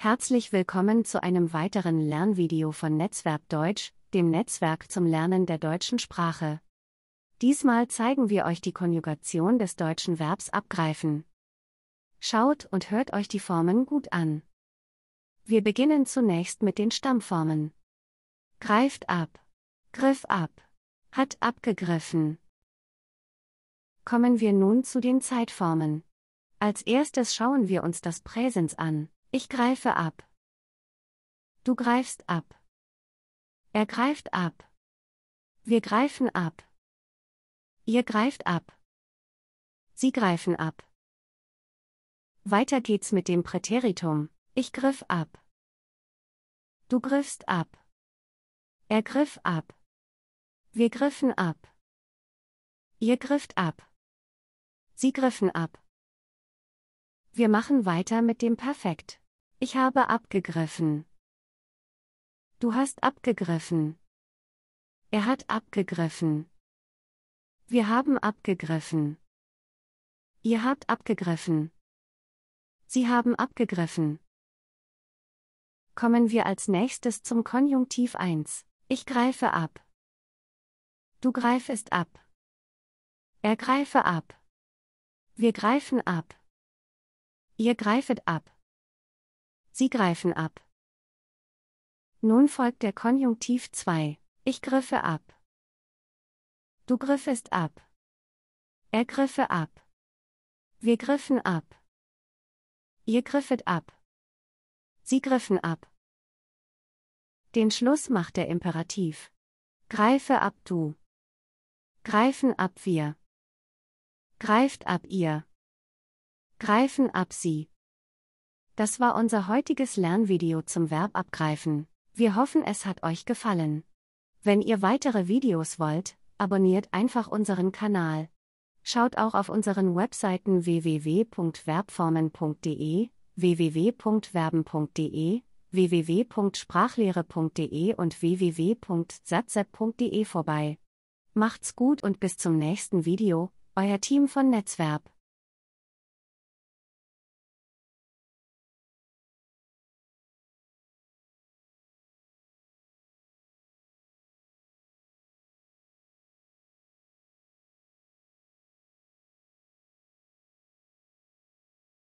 Herzlich willkommen zu einem weiteren Lernvideo von Netzwerk Deutsch, dem Netzwerk zum Lernen der deutschen Sprache. Diesmal zeigen wir euch die Konjugation des deutschen Verbs abgreifen. Schaut und hört euch die Formen gut an. Wir beginnen zunächst mit den Stammformen. Greift ab. Griff ab. Hat abgegriffen. Kommen wir nun zu den Zeitformen. Als erstes schauen wir uns das Präsens an. Ich greife ab. Du greifst ab. Er greift ab. Wir greifen ab. Ihr greift ab. Sie greifen ab. Weiter geht's mit dem Präteritum. Ich griff ab. Du griffst ab. Er griff ab. Wir griffen ab. Ihr grifft ab. Sie griffen ab. Wir machen weiter mit dem Perfekt. Ich habe abgegriffen. Du hast abgegriffen. Er hat abgegriffen. Wir haben abgegriffen. Ihr habt abgegriffen. Sie haben abgegriffen. Kommen wir als nächstes zum Konjunktiv 1. Ich greife ab. Du greifest ab. Er greife ab. Wir greifen ab. Ihr greifet ab. Sie greifen ab. Nun folgt der Konjunktiv 2. Ich griffe ab. Du griffest ab. Er griffe ab. Wir griffen ab. Ihr griffet ab. Sie griffen ab. Den Schluss macht der Imperativ. Greife ab du. Greifen ab wir. Greift ab ihr. Greifen ab sie. Das war unser heutiges Lernvideo zum Verb abgreifen. Wir hoffen, es hat euch gefallen. Wenn ihr weitere Videos wollt, abonniert einfach unseren Kanal. Schaut auch auf unseren Webseiten www.verbformen.de, www.verben.de, www.sprachlehre.de und www.satzep.de vorbei. Macht's gut und bis zum nächsten Video, euer Team von Netzwerk.